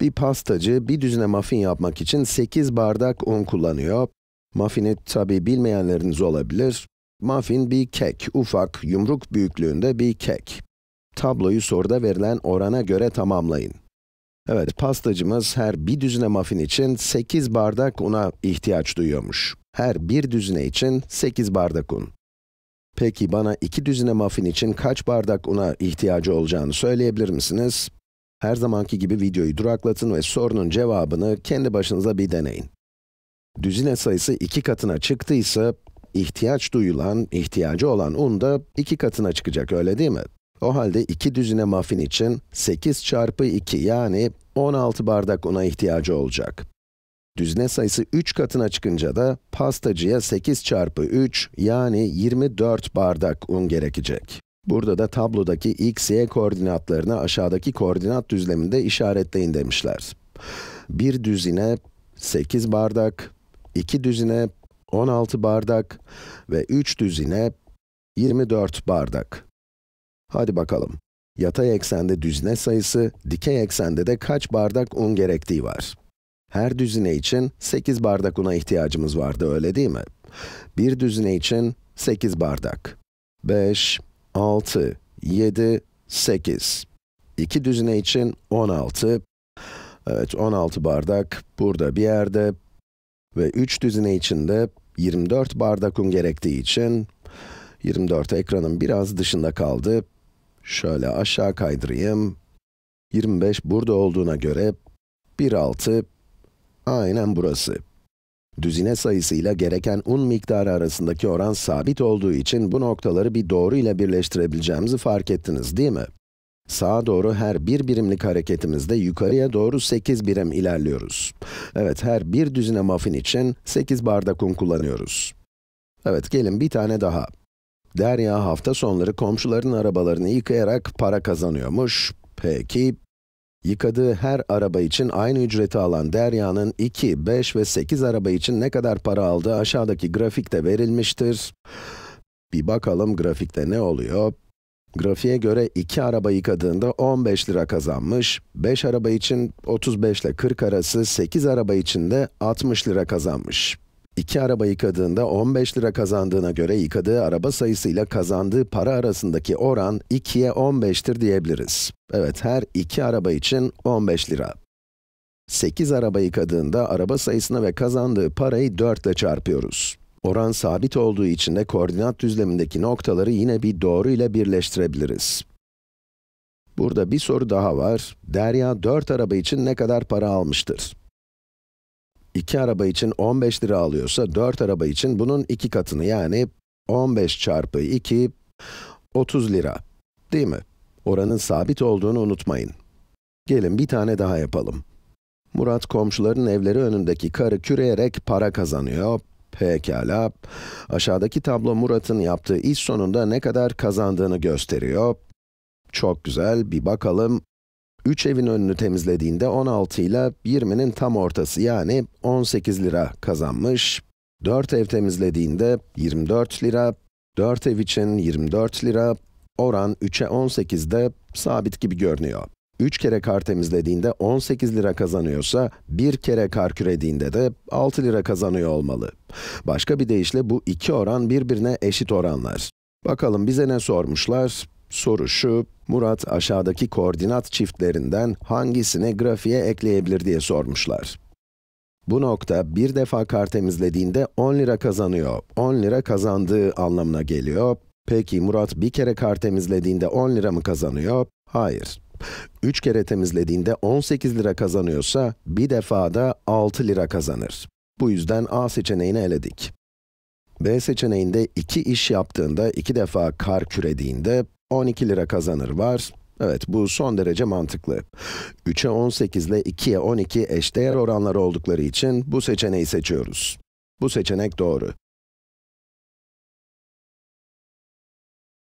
Bir pastacı bir düzine muffin yapmak için 8 bardak un kullanıyor. Muffin'i tabi bilmeyenleriniz olabilir. Muffin bir kek, ufak, yumruk büyüklüğünde bir kek. Tabloyu soruda verilen orana göre tamamlayın. Evet, pastacımız her bir düzine muffin için 8 bardak una ihtiyaç duyuyormuş. Her bir düzine için 8 bardak un. Peki bana iki düzine muffin için kaç bardak una ihtiyacı olacağını söyleyebilir misiniz? Her zamanki gibi videoyu duraklatın ve sorunun cevabını kendi başınıza bir deneyin. Düzine sayısı iki katına çıktıysa, ihtiyaç duyulan, ihtiyacı olan un da iki katına çıkacak, öyle değil mi? O halde iki düzine muffin için 8 çarpı 2 yani 16 bardak una ihtiyacı olacak. Düzine sayısı 3 katına çıkınca da pastacıya 8 çarpı 3 yani 24 bardak un gerekecek. Burada da tablodaki x, y koordinatlarını aşağıdaki koordinat düzleminde işaretleyin demişler. Bir düzine 8 bardak, 2 düzine 16 bardak ve 3 düzine 24 bardak. Hadi bakalım. Yatay eksende düzine sayısı, dikey eksende de kaç bardak un gerektiği var. Her düzine için 8 bardak una ihtiyacımız vardı, öyle değil mi? Bir düzine için 8 bardak. 5, 6, 7, 8. İki düzine için 16. Evet, 16 bardak burada bir yerde. Ve 3 düzine için de 24 bardak un gerektiği için 24 ekranın biraz dışında kaldı. Şöyle aşağı kaydırayım. 25 burada olduğuna göre 1.6 aynen burası. Düzine sayısıyla gereken un miktarı arasındaki oran sabit olduğu için bu noktaları bir doğru ile birleştirebileceğimizi fark ettiniz değil mi? Sağa doğru her bir birimlik hareketimizde yukarıya doğru 8 birim ilerliyoruz. Evet, her bir düzine muffin için 8 bardak un kullanıyoruz. Evet, gelin bir tane daha. Derya hafta sonları komşuların arabalarını yıkayarak para kazanıyormuş. Peki, Yıkadığı her araba için aynı ücreti alan Derya'nın 2, 5 ve 8 araba için ne kadar para aldığı aşağıdaki grafikte verilmiştir. Bir bakalım grafikte ne oluyor? Grafiğe göre 2 araba yıkadığında 15 lira kazanmış, 5 araba için 35 ile 40 arası, 8 araba için de 60 lira kazanmış. İki araba yıkadığında 15 lira kazandığına göre yıkadığı araba sayısıyla kazandığı para arasındaki oran 2'ye 15'tir diyebiliriz. Evet, her iki araba için 15 lira. 8 araba yıkadığında araba sayısına ve kazandığı parayı 4 ile çarpıyoruz. Oran sabit olduğu için de koordinat düzlemindeki noktaları yine bir doğru ile birleştirebiliriz. Burada bir soru daha var. Derya 4 araba için ne kadar para almıştır? 2 araba için 15 lira alıyorsa, 4 araba için bunun 2 katını yani 15 çarpı 2, 30 lira. Değil mi? Oranın sabit olduğunu unutmayın. Gelin bir tane daha yapalım. Murat komşuların evleri önündeki karı küreyerek para kazanıyor. Pekala. Aşağıdaki tablo Murat'ın yaptığı iş sonunda ne kadar kazandığını gösteriyor. Çok güzel, bir bakalım. 3 evin önünü temizlediğinde 16 ile 20'nin tam ortası yani 18 lira kazanmış. 4 ev temizlediğinde 24 lira, 4 ev için 24 lira, oran 3'e 18'de sabit gibi görünüyor. 3 kere kar temizlediğinde 18 lira kazanıyorsa, 1 kere kar kürediğinde de 6 lira kazanıyor olmalı. Başka bir deyişle bu iki oran birbirine eşit oranlar. Bakalım bize ne sormuşlar? Soru şu, Murat aşağıdaki koordinat çiftlerinden hangisini grafiğe ekleyebilir diye sormuşlar. Bu nokta bir defa kar temizlediğinde 10 lira kazanıyor. 10 lira kazandığı anlamına geliyor. Peki Murat bir kere kar temizlediğinde 10 lira mı kazanıyor? Hayır. 3 kere temizlediğinde 18 lira kazanıyorsa bir defa da 6 lira kazanır. Bu yüzden A seçeneğini eledik. B seçeneğinde iki iş yaptığında, iki defa kar kürediğinde 12 lira kazanır var. Evet, bu son derece mantıklı. 3'e 18 ile 2'ye 12 eşdeğer oranlar oldukları için bu seçeneği seçiyoruz. Bu seçenek doğru.